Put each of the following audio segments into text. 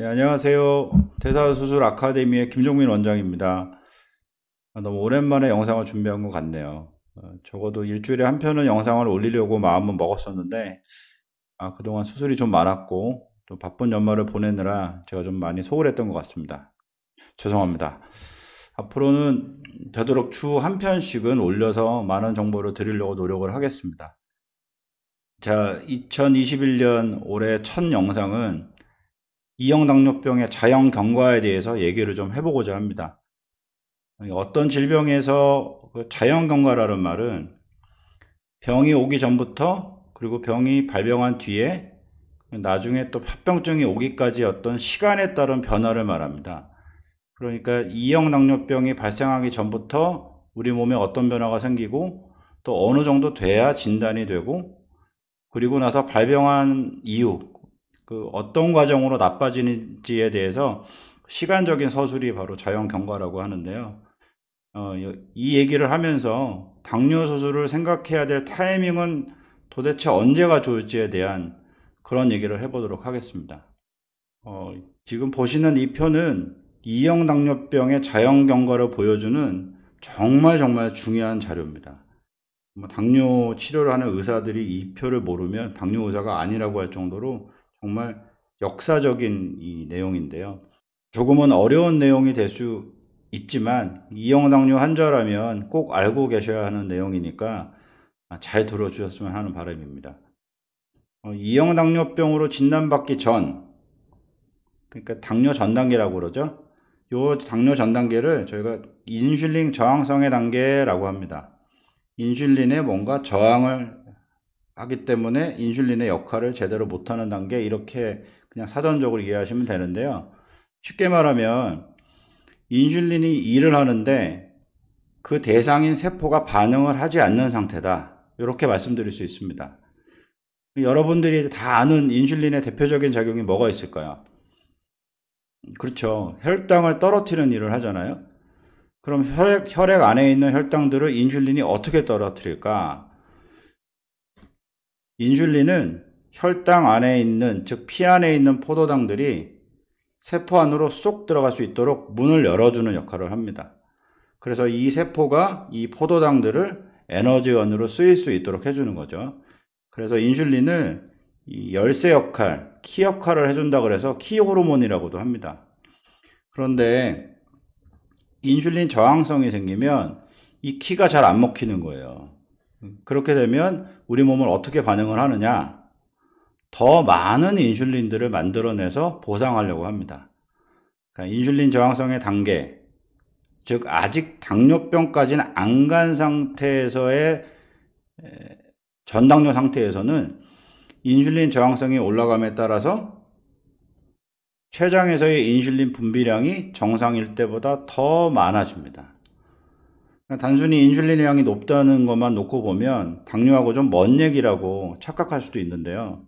네, 안녕하세요. 대사수술 아카데미의 김종민 원장입니다. 아, 너무 오랜만에 영상을 준비한 것 같네요. 아, 적어도 일주일에 한 편은 영상을 올리려고 마음은 먹었었는데, 아, 그동안 수술이 좀 많았고, 또 바쁜 연말을 보내느라 제가 좀 많이 소홀했던 것 같습니다. 죄송합니다. 앞으로는 되도록 추한 편씩은 올려서 많은 정보를 드리려고 노력을 하겠습니다. 자, 2021년 올해 첫 영상은 이형 당뇨병의 자연 경과에 대해서 얘기를 좀 해보고자 합니다. 어떤 질병에서 그 자연 경과라는 말은 병이 오기 전부터 그리고 병이 발병한 뒤에 나중에 또 합병증이 오기까지 어떤 시간에 따른 변화를 말합니다. 그러니까 이형 당뇨병이 발생하기 전부터 우리 몸에 어떤 변화가 생기고 또 어느 정도 돼야 진단이 되고 그리고 나서 발병한 이후 그 어떤 과정으로 나빠지는지에 대해서 시간적인 서술이 바로 자연 경과라고 하는데요. 어, 이 얘기를 하면서 당뇨 수술을 생각해야 될 타이밍은 도대체 언제가 좋을지에 대한 그런 얘기를 해보도록 하겠습니다. 어, 지금 보시는 이 표는 이형 당뇨병의 자연 경과를 보여주는 정말 정말 중요한 자료입니다. 뭐 당뇨 치료를 하는 의사들이 이 표를 모르면 당뇨 의사가 아니라고 할 정도로 정말 역사적인 이 내용인데요. 조금은 어려운 내용이 될 수 있지만 이영당뇨 환자라면 꼭 알고 계셔야 하는 내용이니까 잘 들어주셨으면 하는 바람입니다. 어, 이형당뇨병으로 진단받기 전, 그러니까 당뇨 전 단계라고 그러죠. 이 당뇨 전 단계를 저희가 인슐린 저항성의 단계라고 합니다. 인슐린에 뭔가 저항을 하기 때문에 인슐린의 역할을 제대로 못하는 단계 이렇게 그냥 사전적으로 이해하시면 되는데요. 쉽게 말하면 인슐린이 일을 하는데 그 대상인 세포가 반응을 하지 않는 상태다. 이렇게 말씀드릴 수 있습니다. 여러분들이 다 아는 인슐린의 대표적인 작용이 뭐가 있을까요? 그렇죠. 혈당을 떨어뜨리는 일을 하잖아요. 그럼 혈액, 혈액 안에 있는 혈당들을 인슐린이 어떻게 떨어뜨릴까? 인슐린은 혈당 안에 있는, 즉 피 안에 있는 포도당들이 세포 안으로 쏙 들어갈 수 있도록 문을 열어주는 역할을 합니다. 그래서 이 세포가 이 포도당들을 에너지원으로 쓰일 수 있도록 해주는 거죠. 그래서 인슐린을 열쇠 역할, 키 역할을 해준다 그래서 키 호르몬이라고도 합니다. 그런데 인슐린 저항성이 생기면 이 키가 잘 안 먹히는 거예요. 음. 그렇게 되면 우리 몸을 어떻게 반응을 하느냐? 더 많은 인슐린들을 만들어내서 보상하려고 합니다. 그러니까 인슐린 저항성의 단계, 즉 아직 당뇨병까지는 안 간 상태에서의 전당뇨 상태에서는 인슐린 저항성이 올라감에 따라서 췌장에서의 인슐린 분비량이 정상일 때보다 더 많아집니다. 그러니까 단순히 인슐린량이 높다는 것만 놓고 보면 당뇨하고 좀 먼 얘기라고 착각할 수도 있는데요.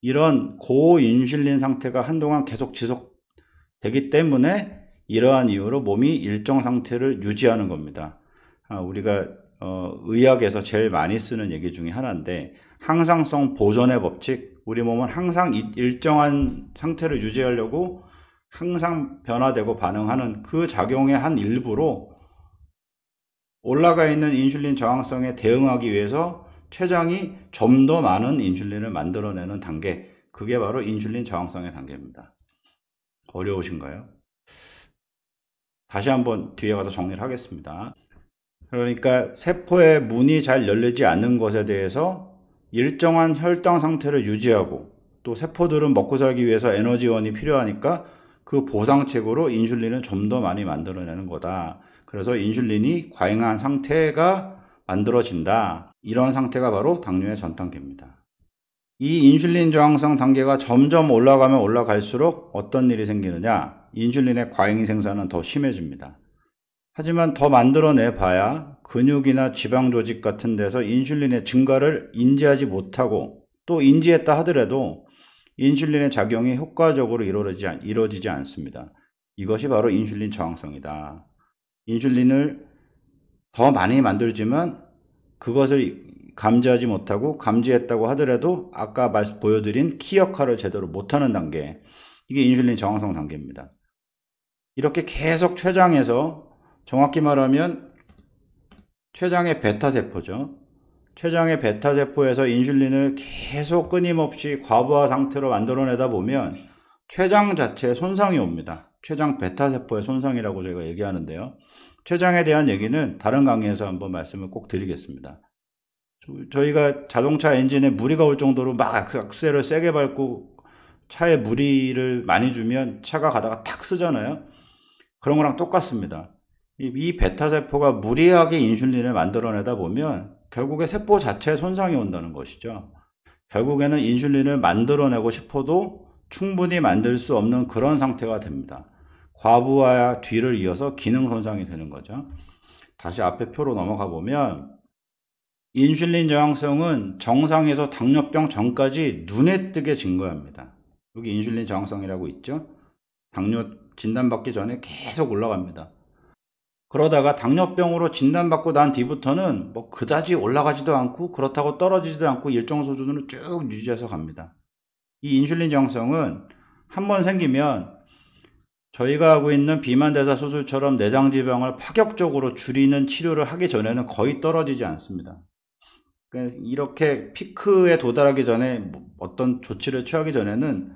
이런 고인슐린 상태가 한동안 계속 지속되기 때문에 이러한 이유로 몸이 일정 상태를 유지하는 겁니다. 아, 우리가 어, 의학에서 제일 많이 쓰는 얘기 중에 하나인데 항상성 보존의 법칙. 우리 몸은 항상 일정한 상태를 유지하려고 항상 변화되고 반응하는 그 작용의 한 일부로 올라가 있는 인슐린 저항성에 대응하기 위해서 췌장이 좀 더 많은 인슐린을 만들어내는 단계 그게 바로 인슐린 저항성의 단계입니다. 어려우신가요? 다시 한번 뒤에 가서 정리를 하겠습니다. 그러니까 세포의 문이 잘 열리지 않는 것에 대해서 일정한 혈당 상태를 유지하고 또 세포들은 먹고 살기 위해서 에너지원이 필요하니까 그 보상책으로 인슐린을 좀 더 많이 만들어내는 거다. 그래서 인슐린이 과잉한 상태가 만들어진다. 이런 상태가 바로 당뇨의 전 단계입니다. 이 인슐린 저항성 단계가 점점 올라가면 올라갈수록 어떤 일이 생기느냐? 인슐린의 과잉 생산은 더 심해집니다. 하지만 더 만들어내 봐야 근육이나 지방 조직 같은 데서 인슐린의 증가를 인지하지 못하고 또 인지했다 하더라도 인슐린의 작용이 효과적으로 이루어지지, 않, 이루어지지 않습니다. 이것이 바로 인슐린 저항성이다. 인슐린을 더 많이 만들지만 그것을 감지하지 못하고 감지했다고 하더라도 아까 보여드린 키 역할을 제대로 못하는 단계 이게 인슐린 저항성 단계입니다. 이렇게 계속 췌장에서 정확히 말하면 췌장의 베타세포죠. 췌장의 베타세포에서 인슐린을 계속 끊임없이 과부하 상태로 만들어내다 보면 췌장 자체에 손상이 옵니다. 췌장 베타 세포의 손상이라고 저희가 얘기하는데요. 췌장에 대한 얘기는 다른 강의에서 한번 말씀을 꼭 드리겠습니다. 저희가 자동차 엔진에 무리가 올 정도로 막 악셀을 세게 밟고 차에 무리를 많이 주면 차가 가다가 탁 쓰잖아요. 그런 거랑 똑같습니다. 이 베타 세포가 무리하게 인슐린을 만들어내다 보면 결국에 세포 자체에 손상이 온다는 것이죠. 결국에는 인슐린을 만들어내고 싶어도 충분히 만들 수 없는 그런 상태가 됩니다. 과부와 뒤를 이어서 기능 손상이 되는 거죠. 다시 앞에 표로 넘어가 보면 인슐린 저항성은 정상에서 당뇨병 전까지 눈에 뜨게 증거합니다. 여기 인슐린 저항성이라고 있죠. 당뇨 진단받기 전에 계속 올라갑니다. 그러다가 당뇨병으로 진단받고 난 뒤부터는 뭐 그다지 올라가지도 않고 그렇다고 떨어지지도 않고 일정 수준으로 쭉 유지해서 갑니다. 이 인슐린 정성은 한번 생기면 저희가 하고 있는 비만대사 수술처럼 내장지방을 파격적으로 줄이는 치료를 하기 전에는 거의 떨어지지 않습니다. 이렇게 피크에 도달하기 전에 뭐 어떤 조치를 취하기 전에는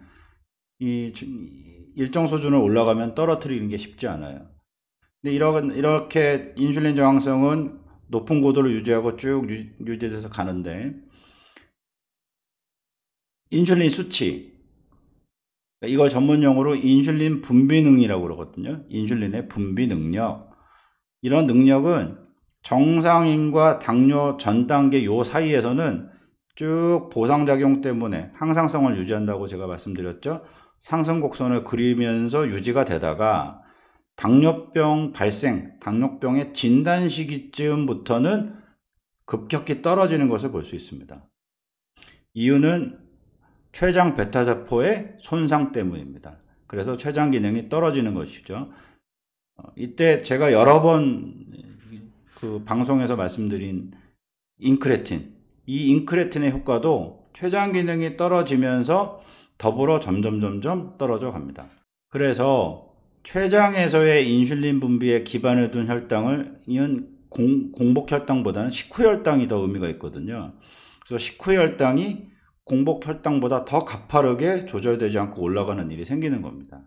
이 일정 수준을 올라가면 떨어뜨리는 게 쉽지 않아요. 근데 이렇게 인슐린 저항성은 높은 고도를 유지하고 쭉 유지돼서 가는데 인슐린 수치. 그러니까 이걸 전문 용어로 인슐린 분비 능이라고 그러거든요. 인슐린의 분비 능력. 이런 능력은 정상인과 당뇨 전 단계 요 사이에서는 쭉 보상작용 때문에 항상성을 유지한다고 제가 말씀드렸죠. 상승 곡선을 그리면서 유지가 되다가 당뇨병 발생, 당뇨병의 진단 시기쯤부터는 급격히 떨어지는 것을 볼 수 있습니다. 이유는 췌장 베타세포의 손상 때문입니다. 그래서 췌장 기능이 떨어지는 것이죠. 어, 이때 제가 여러 번 그 방송에서 말씀드린 인크레틴. 이 인크레틴의 효과도 췌장 기능이 떨어지면서 더불어 점점 점점 떨어져 갑니다. 그래서 췌장에서의 인슐린 분비에 기반을 둔 혈당을 이은 공, 공복 혈당보다는 식후 혈당이 더 의미가 있거든요. 그래서 식후 혈당이 공복 혈당보다 더 가파르게 조절되지 않고 올라가는 일이 생기는 겁니다.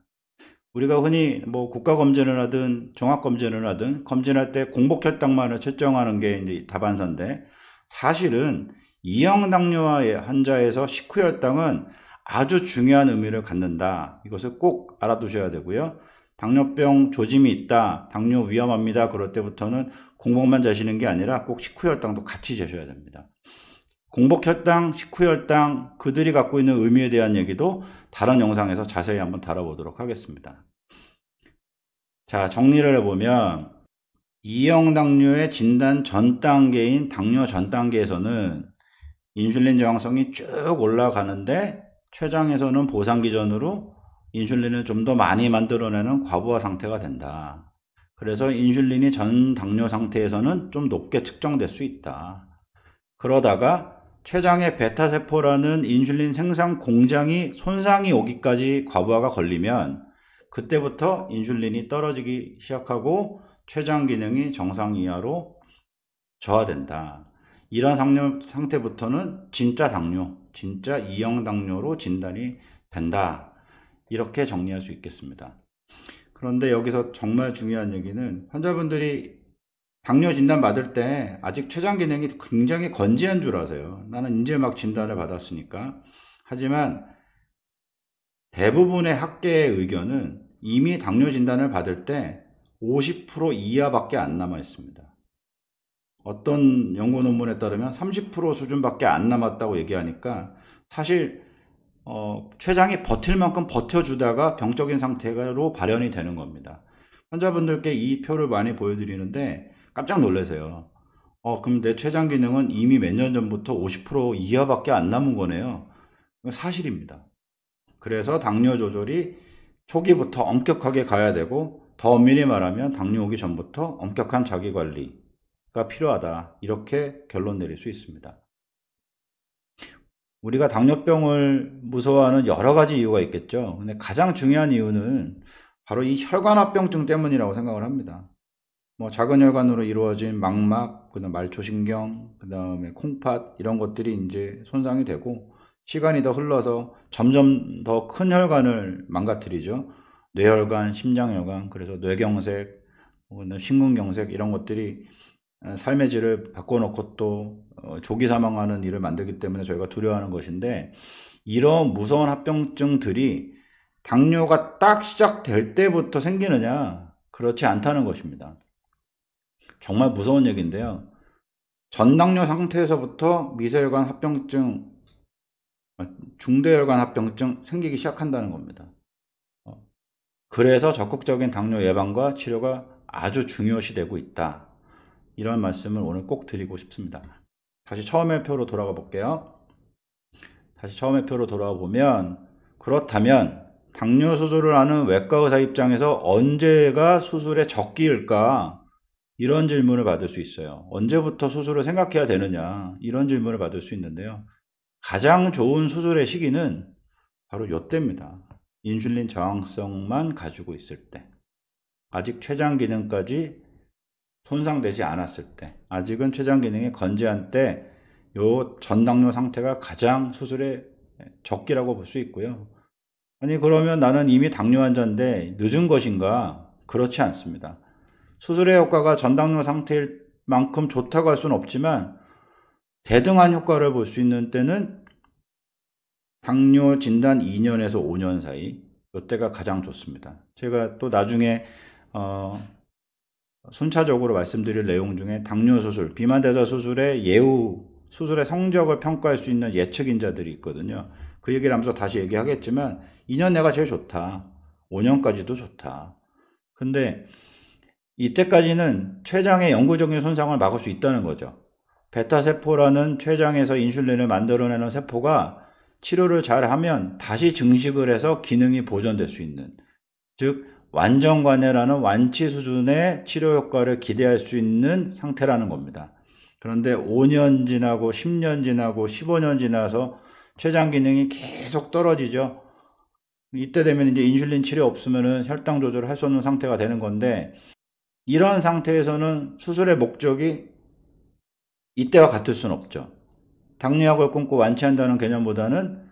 우리가 흔히 뭐 국가 검진을 하든 종합 검진을 하든 검진할 때 공복 혈당만을 측정하는게 이제 답안서인데 사실은 이형 당뇨와 환자에서 식후 혈당은 아주 중요한 의미를 갖는다. 이것을 꼭 알아두셔야 되고요. 당뇨병 조짐이 있다, 당뇨 위험합니다. 그럴 때부터는 공복만 재시는 게 아니라 꼭 식후 혈당도 같이 재셔야 됩니다. 공복혈당, 식후혈당 그들이 갖고 있는 의미에 대한 얘기도 다른 영상에서 자세히 한번 다뤄보도록 하겠습니다. 자, 정리를 해보면 2형 당뇨의 진단 전 단계인 당뇨 전 단계에서는 인슐린 저항성이 쭉 올라가는데 췌장에서는 보상 기전으로 인슐린을 좀 더 많이 만들어내는 과부하 상태가 된다. 그래서 인슐린이 전 당뇨 상태에서는 좀 높게 측정될 수 있다. 그러다가 췌장의 베타세포라는 인슐린 생산 공장이 손상이 오기까지 과부하가 걸리면 그때부터 인슐린이 떨어지기 시작하고 췌장 기능이 정상 이하로 저하된다. 이런 상류 상태부터는 진짜 당뇨, 진짜 이형 당뇨로 진단이 된다. 이렇게 정리할 수 있겠습니다. 그런데 여기서 정말 중요한 얘기는 환자분들이 당뇨 진단 받을 때 아직 췌장 기능이 굉장히 건재한 줄 아세요. 나는 이제 막 진단을 받았으니까. 하지만 대부분의 학계의 의견은 이미 당뇨 진단을 받을 때 50% 이하밖에 안 남아 있습니다. 어떤 연구 논문에 따르면 30% 수준밖에 안 남았다고 얘기하니까 사실 어, 췌장이 버틸 만큼 버텨주다가 병적인 상태로 발현이 되는 겁니다. 환자분들께 이 표를 많이 보여드리는데 깜짝 놀라세요. 어, 그럼 내 췌장 기능은 이미 몇 년 전부터 50% 이하밖에 안 남은 거네요. 사실입니다. 그래서 당뇨 조절이 초기부터 엄격하게 가야 되고 더 엄밀히 말하면 당뇨 오기 전부터 엄격한 자기관리가 필요하다. 이렇게 결론 내릴 수 있습니다. 우리가 당뇨병을 무서워하는 여러 가지 이유가 있겠죠. 근데 가장 중요한 이유는 바로 이 혈관합병증 때문이라고 생각을 합니다. 뭐 작은 혈관으로 이루어진 망막, 그다음 말초신경, 그다음에 콩팥 이런 것들이 이제 손상이 되고 시간이 더 흘러서 점점 더 큰 혈관을 망가뜨리죠. 뇌혈관, 심장혈관, 그래서 뇌경색, 심근경색 이런 것들이 어, 삶의 질을 바꿔놓고 또 어, 조기 사망하는 일을 만들기 때문에 저희가 두려워하는 것인데 이런 무서운 합병증들이 당뇨가 딱 시작될 때부터 생기느냐 그렇지 않다는 것입니다. 정말 무서운 얘기인데요. 전당뇨 상태에서부터 미세혈관 합병증, 중대혈관 합병증 생기기 시작한다는 겁니다. 어, 그래서 적극적인 당뇨 예방과 치료가 아주 중요시 되고 있다. 이런 말씀을 오늘 꼭 드리고 싶습니다. 다시 처음의 표로 돌아가 볼게요. 다시 처음의 표로 돌아가 보면 그렇다면 당뇨 수술을 하는 외과 의사 입장에서 언제가 수술의 적기일까? 이런 질문을 받을 수 있어요. 언제부터 수술을 생각해야 되느냐 이런 질문을 받을 수 있는데요. 가장 좋은 수술의 시기는 바로 요때입니다. 인슐린 저항성만 가지고 있을 때 아직 췌장 기능까지 손상되지 않았을 때 아직은 췌장 기능이 건재한 때요 전당뇨 상태가 가장 수술의 적기라고 볼 수 있고요. 아니 그러면 나는 이미 당뇨 환자인데 늦은 것인가? 그렇지 않습니다. 수술의 효과가 전당뇨 상태일 만큼 좋다고 할 수는 없지만 대등한 효과를 볼 수 있는 때는 당뇨 진단 2년에서 5년 사이 이때가 가장 좋습니다. 제가 또 나중에 어, 순차적으로 말씀드릴 내용 중에 당뇨 수술, 비만 대사 수술의 예후 수술의 성적을 평가할 수 있는 예측인자들이 있거든요. 그 얘기를 하면서 다시 얘기하겠지만 2년 내가 제일 좋다. 5년까지도 좋다. 근데 이때까지는 췌장의 영구적인 손상을 막을 수 있다는 거죠. 베타세포라는 췌장에서 인슐린을 만들어내는 세포가 치료를 잘 하면 다시 증식을 해서 기능이 보존될 수 있는, 즉, 완전관해라는 완치 수준의 치료 효과를 기대할 수 있는 상태라는 겁니다. 그런데 5년 지나고 10년 지나고 15년 지나서 췌장 기능이 계속 떨어지죠. 이때 되면 이제 인슐린 치료 없으면 혈당 조절을 할 수 없는 상태가 되는 건데 이런 상태에서는 수술의 목적이 이때와 같을 수는 없죠. 당뇨약을 끊고 완치한다는 개념보다는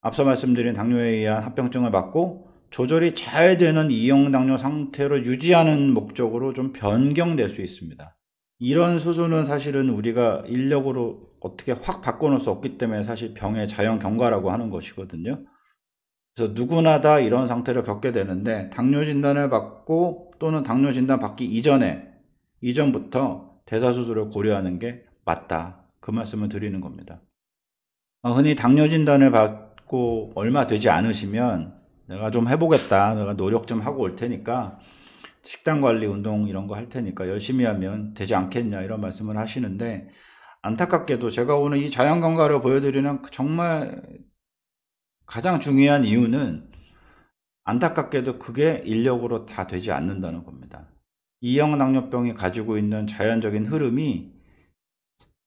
앞서 말씀드린 당뇨에 의한 합병증을 막고 조절이 잘 되는 이용당뇨 상태로 유지하는 목적으로 좀 변경될 수 있습니다. 이런 수술은 사실은 우리가 인력으로 어떻게 확 바꿔놓을 수 없기 때문에 사실 병의 자연 경과라고 하는 것이거든요. 그래서 누구나 다 이런 상태를 겪게 되는데 당뇨 진단을 받고 또는 당뇨 진단 받기 이전에 이전부터 대사 수술을 고려하는 게 맞다. 그 말씀을 드리는 겁니다. 흔히 당뇨 진단을 받고 얼마 되지 않으시면 내가 좀 해보겠다. 내가 노력 좀 하고 올 테니까 식단 관리, 운동 이런 거 할 테니까 열심히 하면 되지 않겠냐 이런 말씀을 하시는데 안타깝게도 제가 오늘 이 자연 건강을 보여드리는 그 정말 가장 중요한 이유는 안타깝게도 그게 인력으로 다 되지 않는다는 겁니다. 이형 당뇨병이 가지고 있는 자연적인 흐름이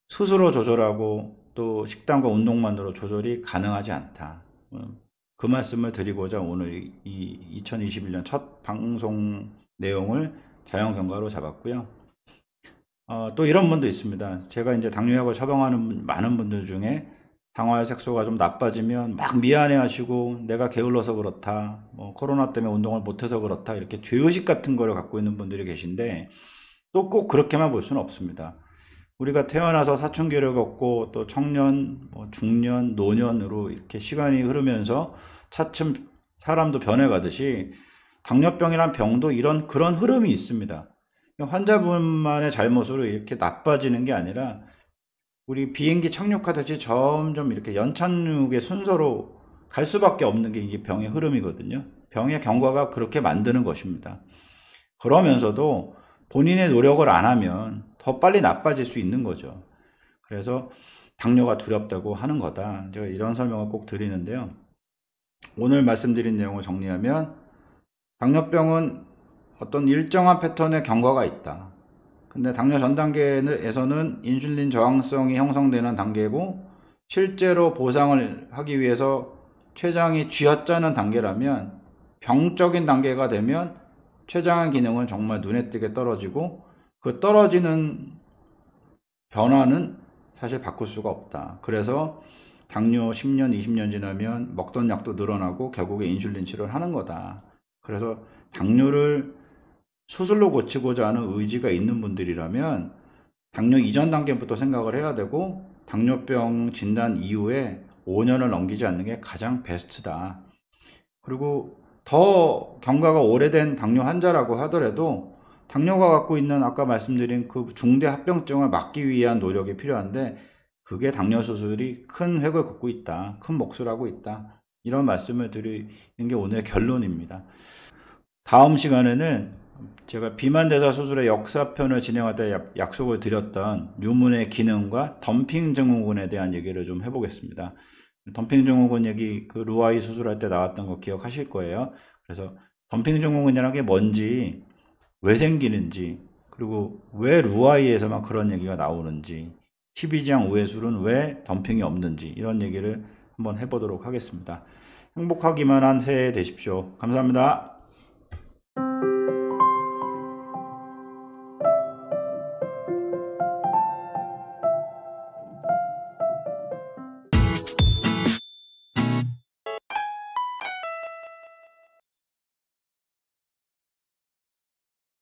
스스로 조절하고 또 식단과 운동만으로 조절이 가능하지 않다. 음, 그 말씀을 드리고자 오늘 이 2021년 첫 방송 내용을 자연 경과로 잡았고요. 어, 또 이런 분도 있습니다. 제가 이제 당뇨약을 처방하는 많은 분들 중에 당화의 색소가 좀 나빠지면 막 미안해하시고 내가 게을러서 그렇다, 뭐 코로나 때문에 운동을 못해서 그렇다 이렇게 죄의식 같은 거를 갖고 있는 분들이 계신데 또 꼭 그렇게만 볼 수는 없습니다. 우리가 태어나서 사춘기를 걷고또 청년, 뭐 중년, 노년으로 이렇게 시간이 흐르면서 차츰 사람도 변해가듯이 당뇨병이란 병도 이런 그런 흐름이 있습니다. 환자분만의 잘못으로 이렇게 나빠지는 게 아니라 우리 비행기 착륙하듯이 점점 이렇게 연착륙의 순서로 갈 수밖에 없는 게 이게 병의 흐름이거든요. 병의 경과가 그렇게 만드는 것입니다. 그러면서도 본인의 노력을 안 하면 더 빨리 나빠질 수 있는 거죠. 그래서 당뇨가 두렵다고 하는 거다. 제가 이런 설명을 꼭 드리는데요. 오늘 말씀드린 내용을 정리하면 당뇨병은 어떤 일정한 패턴의 경과가 있다. 근데 당뇨 전 단계에서는 인슐린 저항성이 형성되는 단계고 실제로 보상을 하기 위해서 췌장이 쥐어짜는 단계라면 병적인 단계가 되면 췌장 기능은 정말 눈에 띄게 떨어지고 그 떨어지는 변화는 사실 바꿀 수가 없다. 그래서 당뇨 10년, 20년 지나면 먹던 약도 늘어나고 결국에 인슐린 치료를 하는 거다. 그래서 당뇨를 수술로 고치고자 하는 의지가 있는 분들이라면 당뇨 이전 단계부터 생각을 해야 되고 당뇨병 진단 이후에 5년을 넘기지 않는 게 가장 베스트다. 그리고 더 경과가 오래된 당뇨 환자라고 하더라도 당뇨가 갖고 있는 아까 말씀드린 그 중대 합병증을 막기 위한 노력이 필요한데 그게 당뇨 수술이 큰 획을 긋고 있다. 큰 몫을 하고 있다. 이런 말씀을 드리는 게 오늘의 결론입니다. 다음 시간에는 제가 비만대사 수술의 역사편을 진행할때 약속을 드렸던 유문의 기능과 덤핑 증후군에 대한 얘기를 좀 해보겠습니다. 덤핑 증후군 얘기 그 루아이 수술할 때 나왔던 거 기억하실 거예요. 그래서 덤핑 증후군이라는 게 뭔지 왜 생기는지 그리고 왜 루아이에서만 그런 얘기가 나오는지 1 2장향 우회술은 왜 덤핑이 없는지 이런 얘기를 한번 해보도록 하겠습니다. 행복하기만 한 새해 되십시오. 감사합니다.